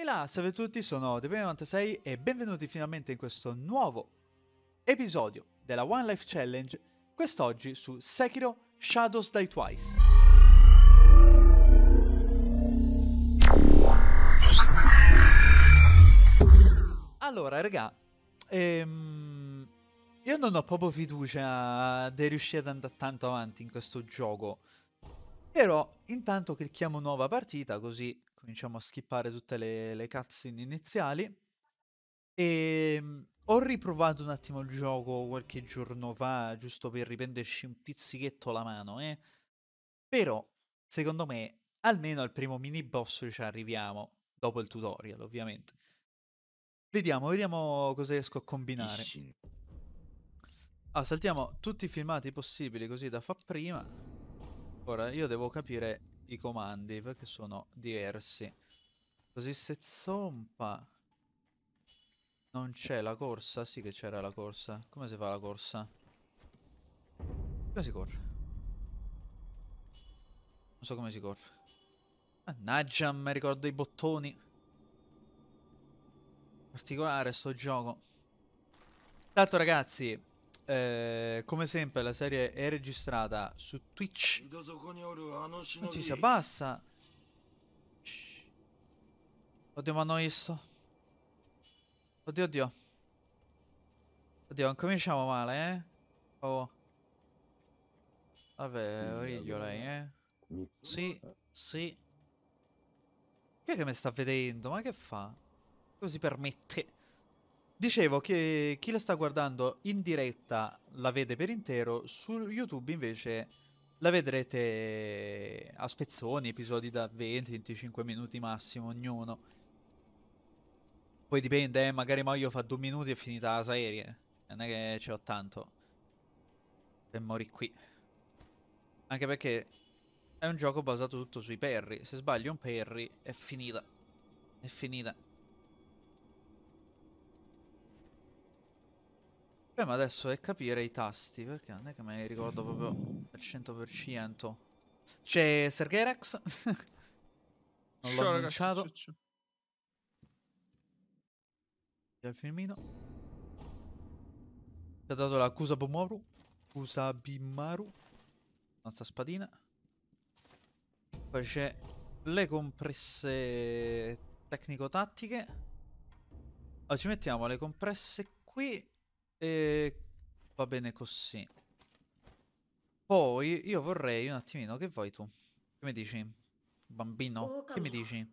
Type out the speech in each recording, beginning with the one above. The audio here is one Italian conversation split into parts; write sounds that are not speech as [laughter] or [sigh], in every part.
E là, salve a tutti, sono DB96 e benvenuti finalmente in questo nuovo episodio della One Life Challenge, quest'oggi su Sekiro Shadows Die Twice. Allora, raga, ehm, io non ho proprio fiducia di riuscire ad andare tanto avanti in questo gioco. Però intanto clicchiamo nuova partita così cominciamo a skippare tutte le, le cutscene iniziali. E ehm, ho riprovato un attimo il gioco qualche giorno fa, giusto per riprenderci un pizzichetto la mano, eh. Però, secondo me, almeno al primo mini boss ci arriviamo, dopo il tutorial, ovviamente. Vediamo, vediamo cosa riesco a combinare. Ah, saltiamo tutti i filmati possibili così da fa prima. Ora, io devo capire i comandi perché sono diversi. Così se zompa non c'è la corsa? Sì che c'era la corsa. Come si fa la corsa? Come si corre? Non so come si corre. Mannaggia, mi ricordo i bottoni. Particolare sto gioco. Tanto ragazzi, eh, come sempre la serie è registrata su Twitch. Non ci si abbassa. Oddio, ma hanno visto. Oddio, oddio. Oddio, non cominciamo male, eh. Oh. Vabbè, origlio lei, eh. Sì, sì. Che è che mi sta vedendo? Ma che fa? Così permette? Dicevo che chi la sta guardando in diretta la vede per intero, su YouTube invece la vedrete a spezzoni, episodi da 20-25 minuti massimo ognuno. Poi dipende, eh, magari Mario fa due minuti e è finita la serie. Non è che ce l'ho tanto. E mori qui. Anche perché è un gioco basato tutto sui perri. Se sbaglio un perri è finita. È finita. problema adesso è capire i tasti, perché non è che me li ricordo proprio al 100%. C'è Sergei Rex. [laughs] non l'ho annunciato. C'è, Il filmino. Ci ha dato la Kusabomoru. Kusabimaru. Nostra spadina. Poi c'è le compresse tecnico-tattiche. Allora, ci mettiamo le compresse qui e va bene così. Poi io vorrei un attimino, che vuoi tu? Che mi dici? Bambino, oh, che mi dici?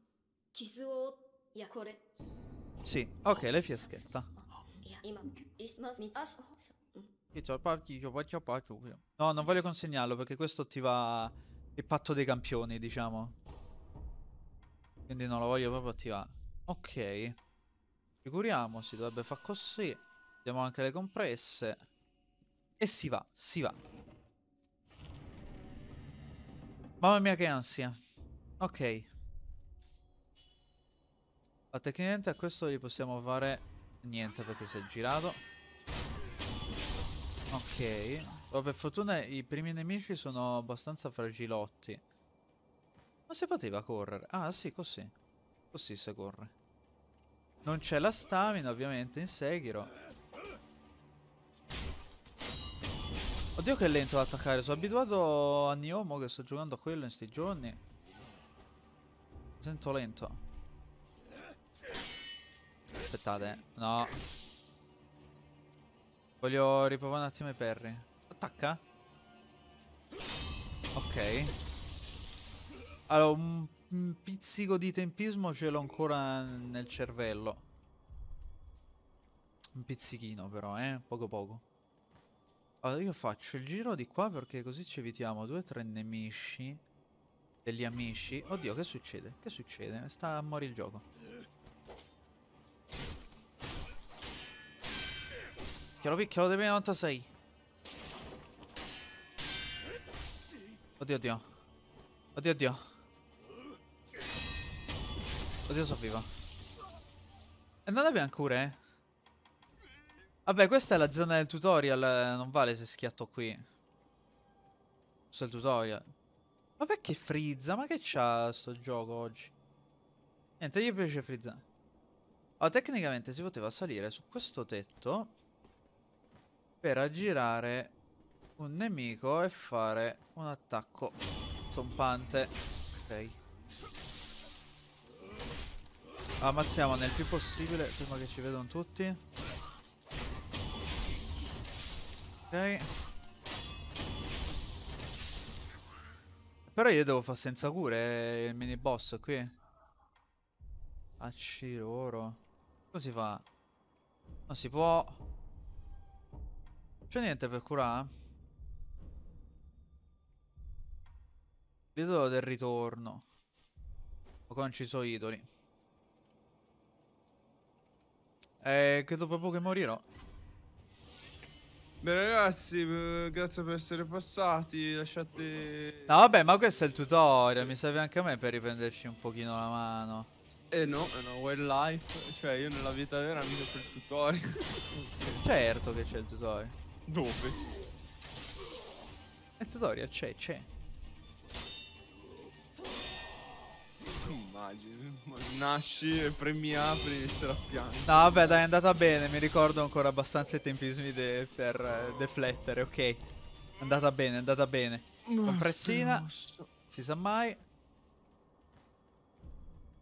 Sì, ok, lei fiaschetta. No, non voglio consegnarlo perché questo attiva il patto dei campioni, diciamo. Quindi non lo voglio proprio attivare. Ok. Figuriamoci, dovrebbe far così. Abbiamo anche le compresse. E si va, si va. Mamma mia che ansia. Ok. Ma tecnicamente a questo gli possiamo fare niente perché si è girato. Ok. Oh, per fortuna i primi nemici sono abbastanza fragilotti. Ma si poteva correre? Ah sì, così. Così si corre. Non c'è la stamina ovviamente in seguito. Oddio che è lento ad attaccare, sono abituato a Niomo che sto giocando a quello in sti giorni. Mi sento lento. Aspettate, no. Voglio riprovare un attimo i perri. Attacca. Ok. Allora, un, un pizzico di tempismo ce l'ho ancora nel cervello. Un pizzichino però, eh. Poco poco. Allora io faccio il giro di qua perché così ci evitiamo due o tre nemici. Degli amici. Oddio, che succede? Che succede? Sta a morire il gioco. Picchialo, picchialo, devi 96. Oddio, oddio. Oddio, oddio. Oddio, sono vivo. E non abbiamo cure, eh? Vabbè, questa è la zona del tutorial. Eh, non vale se schiatto qui. Questo è il tutorial. Ma perché frizza? Ma che c'ha sto gioco oggi? Niente, gli piace frizzare. Oh, tecnicamente si poteva salire su questo tetto per aggirare un nemico e fare un attacco zompante. Ok. Ammazziamo nel più possibile prima che ci vedano tutti. Però io devo fare senza cure eh, il mini boss qui. Aciro oro. Come si fa? Non si può. C'è niente per curare? Vedo del ritorno. O Ho conciso idoli. Eh, credo proprio che morirò. Bene ragazzi, eh, grazie per essere passati, lasciate... No vabbè, ma questo è il tutorial, mi serve anche a me per riprenderci un pochino la mano. Eh no, è eh, una wildlife, cioè io nella vita vera mi c'è il tutorial. [laughs] certo che c'è il tutorial. Dove? Il tutorial c'è, c'è. immagini. [laughs] Nasci, premi A, premi inizia la pianta. No, vabbè, dai, è andata bene. Mi ricordo ancora abbastanza i tempismi de per uh, deflettere, ok. È andata bene, è andata bene. Compressina. No, si sa mai.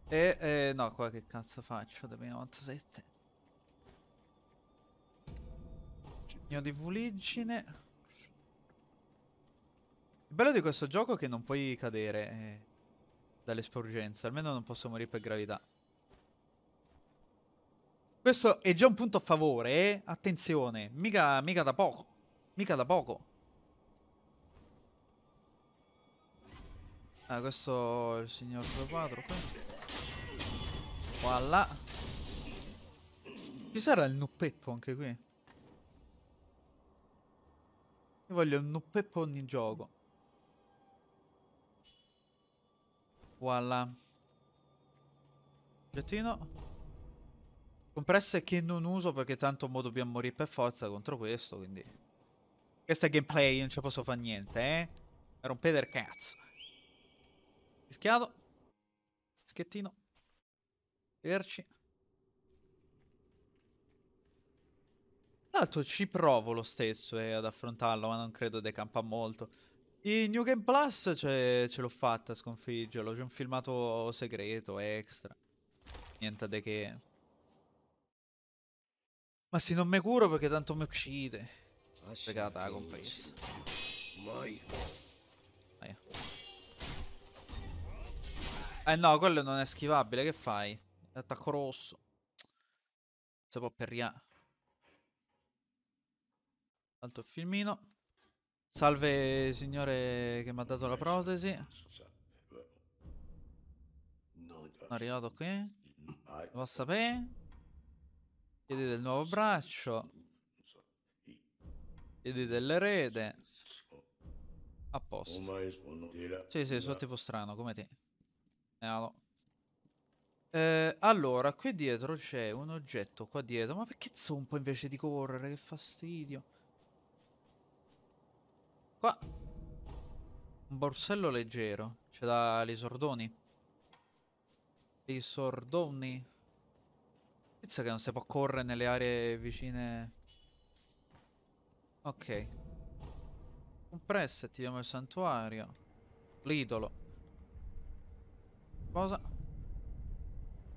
E, eh, no, qua che cazzo faccio? DB97. Io di vuliggine. Il bello di questo gioco è che non puoi cadere. Eh dalle sporgenze. Almeno non posso morire per gravità. Questo è già un punto a favore, eh? Attenzione, mica, mica da poco. Mica da poco. Ah, questo è il signor 4 qua. Voilà. Ci sarà il nuppeppo anche qui? Io voglio un nuppeppo ogni gioco. Voilà. Oggettino. Compresse che non uso perché tanto mo dobbiamo morire per forza contro questo, quindi... Questo è gameplay, non ci posso fare niente, eh? Rompete il cazzo. Fischiato. Fischettino. Vederci. Tra l'altro ci provo lo stesso eh, ad affrontarlo, ma non credo decampa molto. In New Game Plus cioè, ce l'ho fatta a sconfiggerlo. C'è un filmato segreto, extra. Niente di che. Ma sì, non mi curo perché tanto mi uccide. Ah, Fregata la compressa. Vai. Eh no, quello non è schivabile. Che fai? Attacco rosso. Si può perrià. Alto il filmino. Salve signore che mi ha dato la protesi. Sono arrivato qui. Lo sapere. Chiedete il nuovo braccio. Chiedete l'erede. A posto. Sì, sì, sono tipo strano come te. eh, eh allora, qui dietro c'è un oggetto qua dietro. Ma perché zompo invece di correre? Che fastidio. Qua un borsello leggero. C'è da lisordoni. Lisordoni. Pensa che non si può correre nelle aree vicine. Ok. Compressa, attiviamo il santuario. L'idolo. Cosa?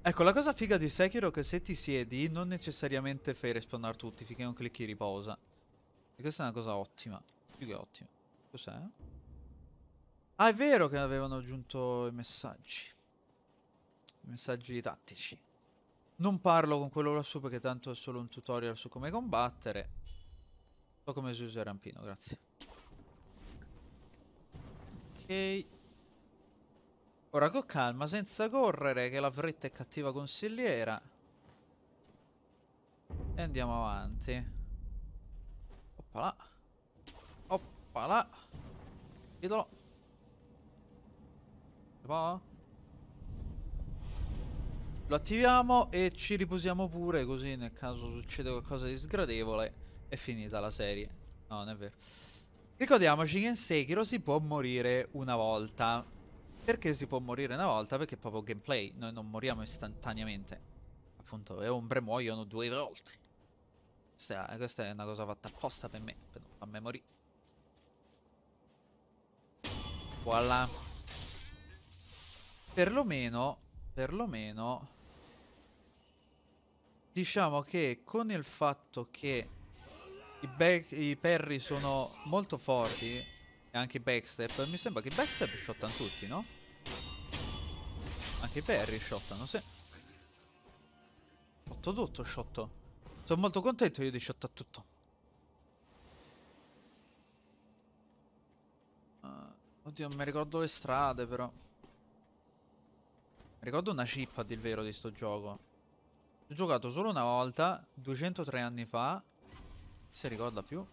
Ecco, la cosa figa di Sekiro è che se ti siedi non necessariamente fai respawnare tutti finché non clicchi riposa. E questa è una cosa ottima. Più che ottima. Cos'è? Ah, è vero che avevano aggiunto i messaggi. I messaggi tattici. Non parlo con quello lassù perché tanto è solo un tutorial su come combattere. So come si usa il rampino, grazie. Ok. Ora con calma, senza correre, che la fretta è cattiva consigliera. E andiamo avanti. Oppala. Pala. Dietro. Va? Lo attiviamo e ci riposiamo pure così nel caso succeda qualcosa di sgradevole è finita la serie. No, non è vero. Ricordiamoci che in Sekiro si può morire una volta. Perché si può morire una volta? Perché è proprio gameplay, noi non moriamo istantaneamente. Appunto, le ombre muoiono due volte. Questa, questa è una cosa fatta apposta per me, per non farmi morire. Voilà. Perlomeno, perlomeno, diciamo che con il fatto che i, i perri sono molto forti, e anche i backstep, mi sembra che i backstep shottano tutti, no? Anche i perri shottano, sì. Shotto tutto, shotto. Sono molto contento io di shottare tutto. Oddio, non mi ricordo le strade, però. Mi ricordo una cippa, di vero, di sto gioco. Ho giocato solo una volta, 203 anni fa. Non si ricorda più.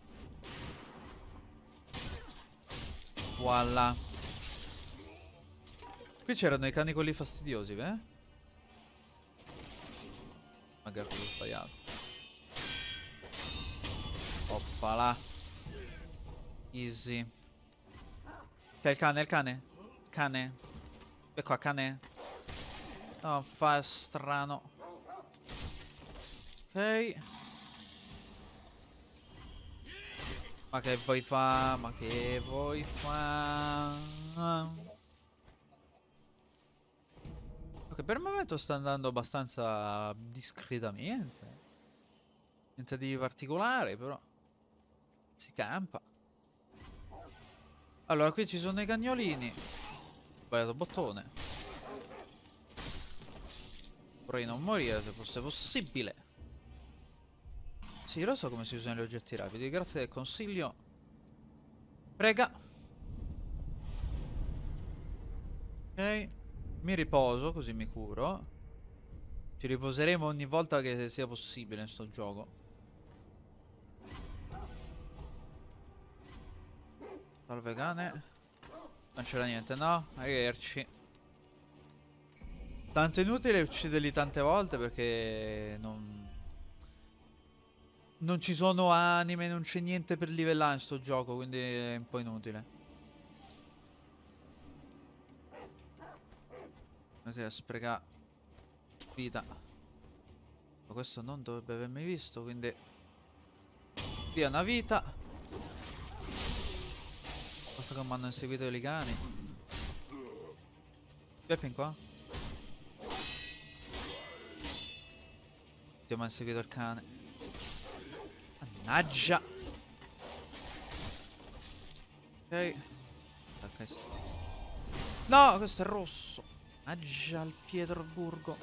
Voilà. Qui c'erano i cani quelli fastidiosi, beh? Magari ho sbagliato. Oppala. Easy. C'è il cane, il cane. Cane. E qua, cane. No, fa strano. Ok. Ma che vuoi fa? Ma che vuoi fa? Ok, per il momento sta andando abbastanza discretamente. Niente di particolare, però. Si campa. Allora, qui ci sono i cagnolini. sbagliato bottone. Vorrei non morire se fosse possibile. Sì, lo so come si usano gli oggetti rapidi. Grazie del consiglio. Prega. Ok. Mi riposo, così mi curo. Ci riposeremo ogni volta che sia possibile in sto gioco. Salve cane. Non c'era niente, no? Arrivederci. Tanto inutile ucciderli tante volte perché non... Non ci sono anime, non c'è niente per livellare in sto gioco, quindi è un po' inutile. Così a sprecare vita. Ma questo non dovrebbe avermi visto, quindi... Via una vita piuttosto che mi hanno inseguito i cani. Peppin qua. Ti ho inseguito il cane. Mannaggia. Ok. Ah, ok. No, questo è rosso. Mannaggia il Pietroburgo.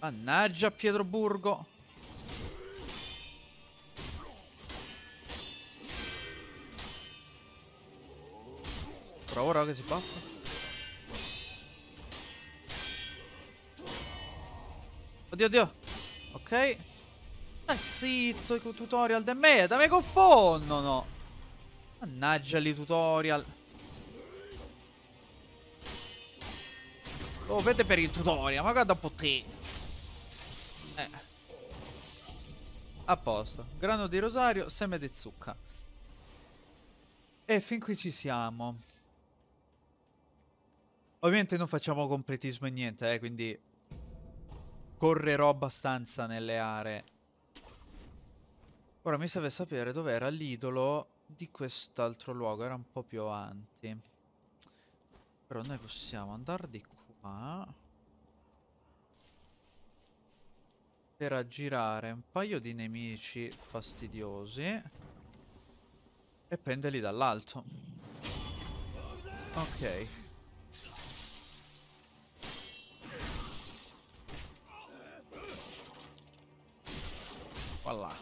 Mannaggia Pietroburgo. ancora ora che si buffa? Oddio, oddio. Ok. Eh, zitto, i tutorial de merda, me confondono. Mannaggia i tutorial. Lo oh, vede per il tutorial, ma guarda un po' te. Eh. A posto. Grano di rosario, seme di zucca. E fin qui ci siamo. Ovviamente non facciamo completismo e niente, eh, quindi correrò abbastanza nelle aree. Ora mi serve sapere dov'era l'idolo di quest'altro luogo, era un po' più avanti. Però noi possiamo andare di qua. Per aggirare un paio di nemici fastidiosi. E prenderli dall'alto. Ok. palla.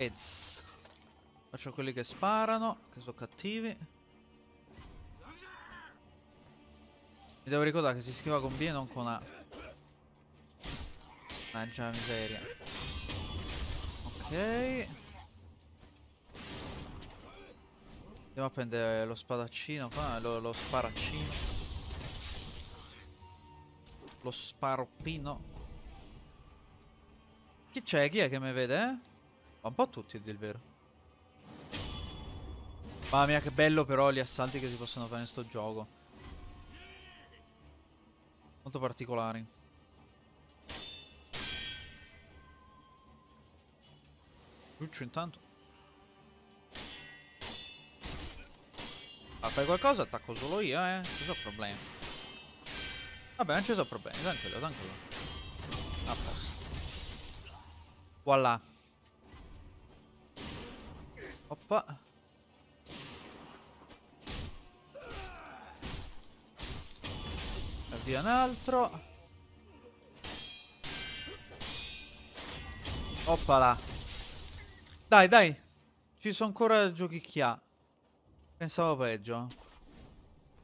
Eds. Faccio quelli che sparano, che sono cattivi. Mi devo ricordare che si schiva con B e non con A. Mangia la miseria. Ok. Andiamo a prendere lo spadaccino qua, lo, lo sparaccino. Lo sparoppino. Chi c'è? Chi è che mi vede? Eh? Ma un po' tutti, a dir vero. Mamma mia, che bello però gli assalti che si possono fare in sto gioco. Molto particolari. Luccio intanto. Ah, fai qualcosa? Attacco solo io, eh. Ci sono problemi. Vabbè, non ci sono problemi, tranquillo, tranquillo. Ah, Voilà. Hoppa. via un altro. Oppala. Dai, dai. Ci sono ancora giochicchia. Pensavo peggio.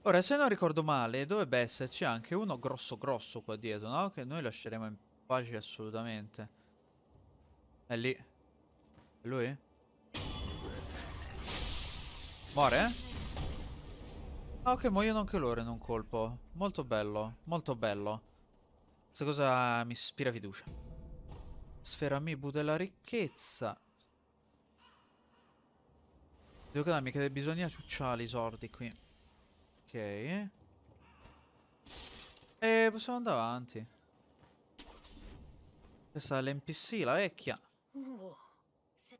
Ora, se non ricordo male, dovrebbe esserci anche uno grosso grosso qua dietro, no? Che noi lasceremo in pace assolutamente. È lì. È lui? Muore? Ah ok, muoiono anche loro in un colpo. Molto bello, molto bello. Questa cosa mi ispira fiducia. Sfera Mibu della ricchezza. Devo calarmi che bisogna ciucciare i sordi qui. Ok. E eh, possiamo andare avanti. Questa è l'NPC, la vecchia.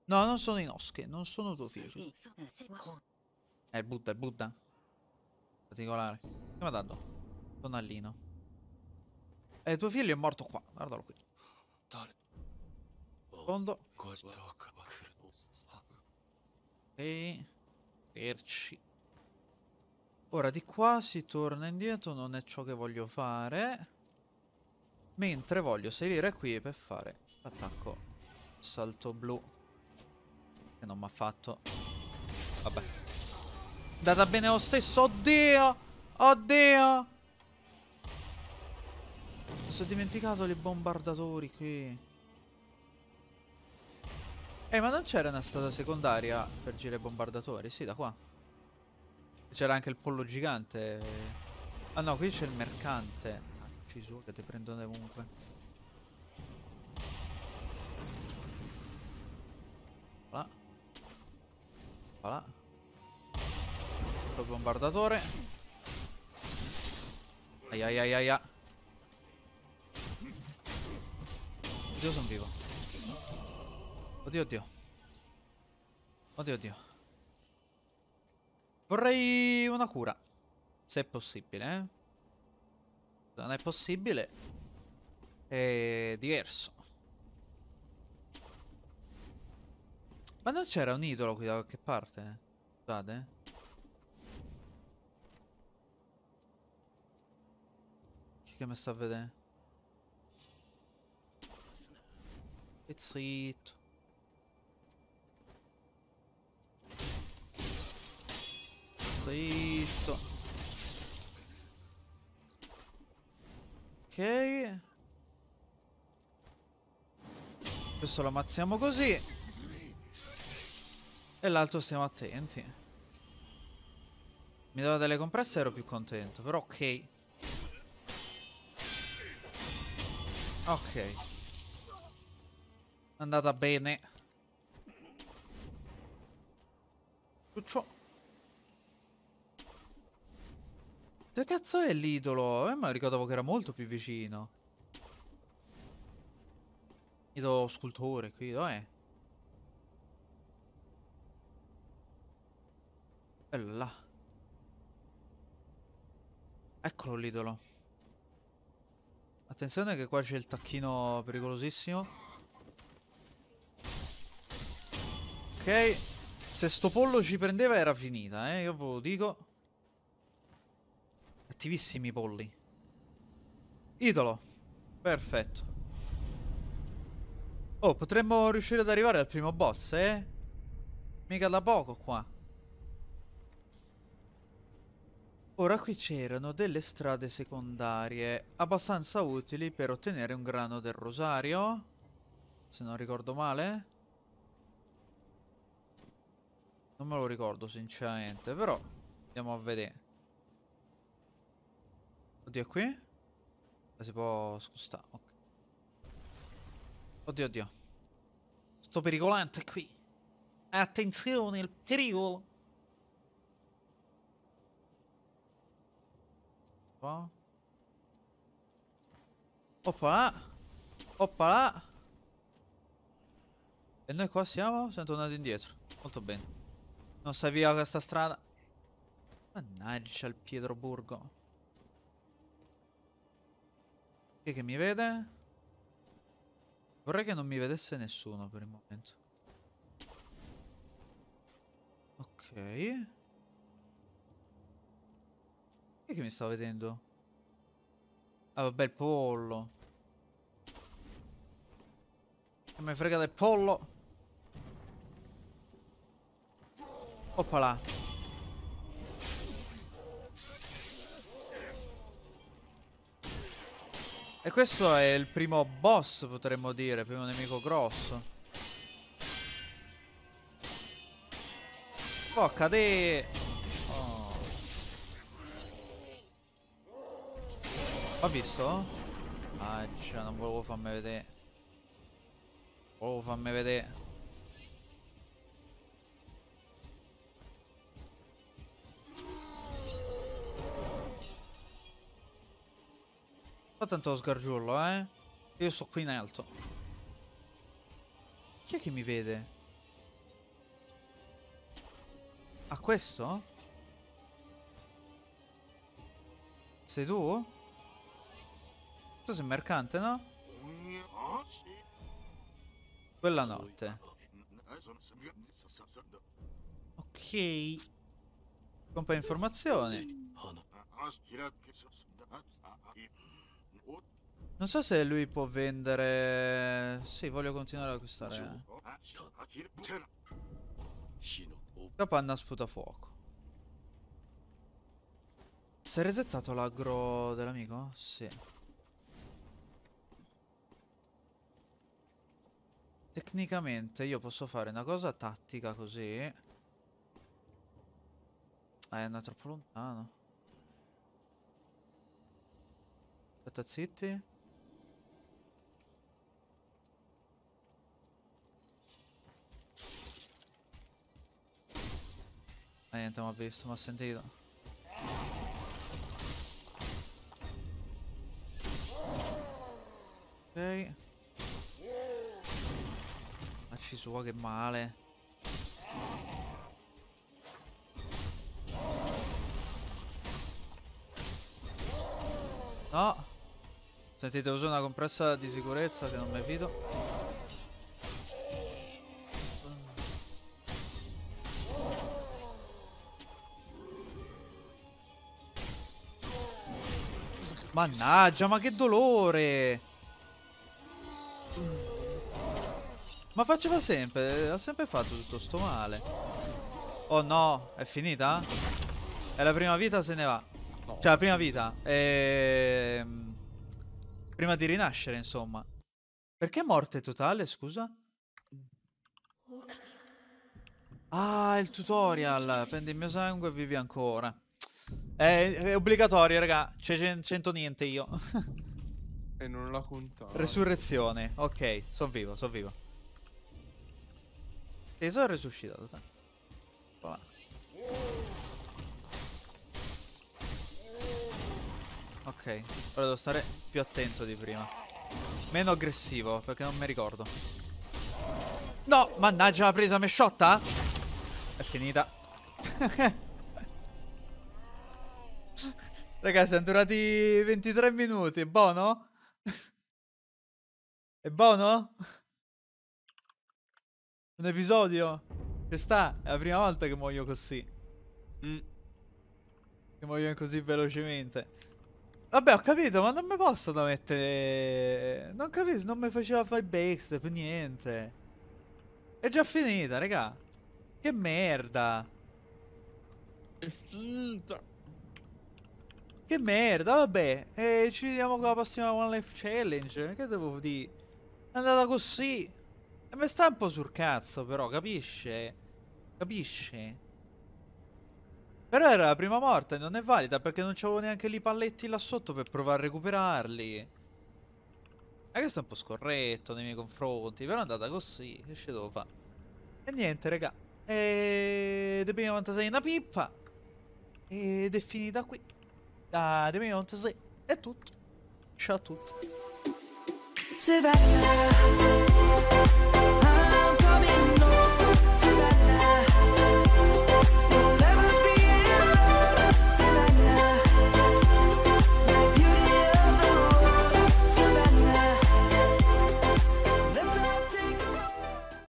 No, non sono i Inosuke, non sono tuo figlio. Eh, eh butta, è butta. Particolare. Come tanto? Tonnellino. Eh, tuo figlio è morto qua, guardalo qui. Fondo. E... Perci. Ora di qua si torna indietro, non è ciò che voglio fare. Mentre voglio salire qui per fare l'attacco salto blu che non mi ha fatto vabbè data bene lo stesso oddio oddio mi sono dimenticato le bombardatori qui eh ma non c'era una strada secondaria per girare i bombardatori sì da qua c'era anche il pollo gigante ah no qui c'è il mercante ah, ci su che ti prendo comunque Voilà. Voilà. Sto bombardatore. Ai ai ai ai Oddio sono vivo. Oddio oddio. Oddio oddio. Vorrei una cura. Se è possibile, eh. non è possibile. È diverso. Ma non c'era un idolo qui da qualche parte? Scusate. Chi che mi sta a vedere? E zitto. Zitto. Ok. Adesso lo ammazziamo così. E l'altro stiamo attenti. Mi dava delle compresse ero più contento, però ok. Ok. Andata bene. Cuccio Dove cazzo è l'idolo? Eh, ma ricordavo che era molto più vicino. Idolo scultore qui, dov'è? E là. Eccolo l'idolo. Attenzione che qua c'è il tacchino pericolosissimo. Ok. Se sto pollo ci prendeva era finita, eh. Io ve lo dico. Attivissimi i polli. Idolo. Perfetto. Oh, potremmo riuscire ad arrivare al primo boss, eh? Mica da poco qua. Ora qui c'erano delle strade secondarie, abbastanza utili per ottenere un grano del rosario, se non ricordo male. Non me lo ricordo sinceramente, però andiamo a vedere. Oddio, qui? Ma si può scostare, ok. Oddio, oddio. Sto pericolante qui. Attenzione, il pericolo. qua. Oppala. Oppala. E noi qua siamo? Siamo tornati indietro. Molto bene. Non sai via questa strada. Mannaggia il Pietroburgo. Chi che mi vede? Vorrei che non mi vedesse nessuno per il momento. Ok. E che mi stavo vedendo? Ah vabbè, il pollo. Che mi frega del pollo. Oppala. E questo è il primo boss, potremmo dire, primo nemico grosso. Boh de... Ho visto? Ah, cioè, non volevo farmi vedere. Volevo farmi vedere. Fa tanto lo sgargiullo, eh. Io sto qui in alto. Chi è che mi vede? A questo? Sei tu? Tu sei mercante, no? Quella notte. Ok. Compra informazioni. Non so se lui può vendere... Sì, voglio continuare a acquistare. Capanna sputa fuoco. Si è resettato l'aggro dell'amico? Sì. Tecnicamente io posso fare una cosa tattica così. Ah, è andato troppo lontano. Aspetta, zitti. Eh, niente, mi ha visto, mi ha sentito. Ok porci sua che male No Sentite uso una compressa di sicurezza che non mi fido Mannaggia, ma che dolore! Ma faceva sempre, eh, ha sempre fatto tutto sto male. Oh no, è finita? È la prima vita se ne va. No. Cioè la prima vita. E... Ehm, prima di rinascere, insomma. Perché morte totale, scusa? Ah, il tutorial. Prendi il mio sangue e vivi ancora. È, è obbligatorio, raga. C'è cioè, cento niente io. [laughs] e non la contato. Resurrezione. Ok, sono vivo, sono vivo. Tesoro resuscitato, te. Ok, ora devo stare più attento di prima. Meno aggressivo, perché non mi ricordo. No, mannaggia la presa mesciotta! È finita. [laughs] Ragazzi, sono durati 23 minuti, è buono? È buono? un episodio. Che sta, è la prima volta che muoio così. Mm. Che muoio così velocemente. Vabbè, ho capito, ma non mi posso da mettere... Non capisco, non mi faceva fare backstep, niente. È già finita, raga. Che merda. È finita. Che merda, vabbè. E eh, ci vediamo con la prossima One Life Challenge. Che devo dire? È andata così. E eh, mi sta un po' sul cazzo però, capisce? Capisce? Però era la prima morte, non è valida perché non c'avevo neanche lì palletti là sotto per provare a recuperarli. Ma questo è un po' scorretto nei miei confronti, però è andata così, che ci devo fare? E niente, raga. E... The 96 è una pippa. Ed è finita qui. Da The 96 è tutto. Ciao a tutti. Se vai, Survivor. Thanks.